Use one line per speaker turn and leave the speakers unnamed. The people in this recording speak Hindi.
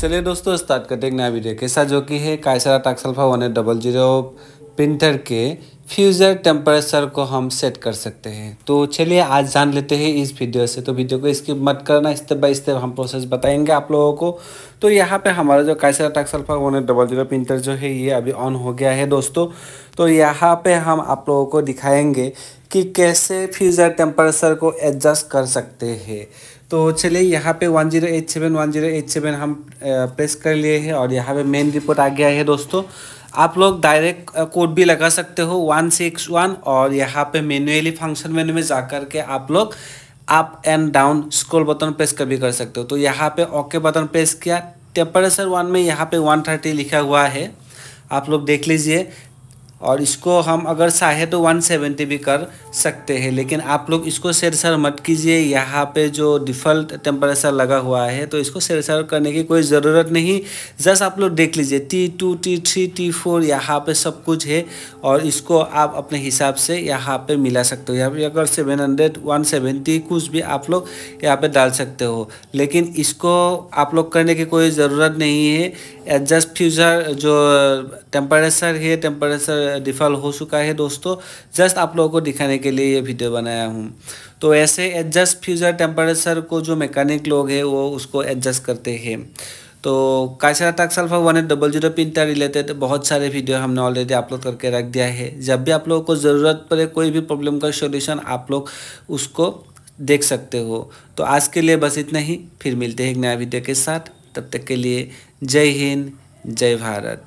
चलिए दोस्तों स्टार्ट करते हैं नया वीडियो कैसा जो कि है Kyocera TASKalfa one eight double zero printer के फ्यूज़र टेम्परेचर को हम सेट कर सकते हैं तो चलिए आज जान लेते हैं इस वीडियो से तो वीडियो को स्किप मत करना स्टेप बाय स्टेप हम प्रोसेस बताएंगे आप लोगों को तो यहाँ पे हमारा जो TASKalfa one double zero printer जो है ये अभी ऑन हो गया है दोस्तों तो यहाँ पे हम आप लोगों को दिखाएंगे कि कैसे फ्यूज़र टेम्परेचर को एडजस्ट कर सकते हैं तो चलिए यहाँ पे one one zero zero eight seven eight seven हम प्रेस कर लिए हैं और यहाँ पे मेन रिपोर्ट आ गया है दोस्तों आप लोग डायरेक्ट कोड भी लगा सकते हो वन सिक्स वन और यहाँ पे मेनुअली फंक्शन मेनू में जा कर के आप लोग up and down scroll button press कभी कर सकते हो तो यहाँ पे ओके बटन प्रेस किया टेम्परेचर वन में यहाँ पे वन थर्टी लिखा हुआ है आप लोग देख लीजिए और इसको हम अगर चाहे तो 170 भी कर सकते हैं लेकिन आप लोग इसको शेर सर मत कीजिए यहाँ पे जो डिफ़ल्ट टेम्परेचर लगा हुआ है तो इसको शेर सर करने की कोई ज़रूरत नहीं जस्ट आप लोग देख लीजिए T two T three T four यहाँ पर सब कुछ है और इसको आप अपने हिसाब से यहाँ पे मिला सकते हो यहाँ पे अगर सेवन हंड्रेड वन सेवेंटी कुछ भी आप लोग यहाँ पे डाल सकते हो लेकिन इसको आप लोग करने की कोई ज़रूरत नहीं है एडजस्ट फ्यूजर जो टेम्परेचर है टेम्परेचर डिफ़ल हो चुका है दोस्तों जस्ट आप लोगों को दिखाने के लिए ये वीडियो बनाया हूँ तो ऐसे एडजस्ट फ्यूजर टेम्परेचर को जो मैकेनिक लोग हैं वो उसको एडजस्ट करते हैं तो Kyocera TASKalfa one eight double zero printer related बहुत सारे वीडियो हमने ऑलरेडी अपलोड करके रख दिया है जब भी आप लोगों को ज़रूरत पड़े कोई भी प्रॉब्लम का सोल्यूशन आप लोग उसको देख सकते हो तो आज के लिए बस इतना ही फिर मिलते हैं एक नया वीडियो के साथ तब तक के लिए जय हिंद जय भारत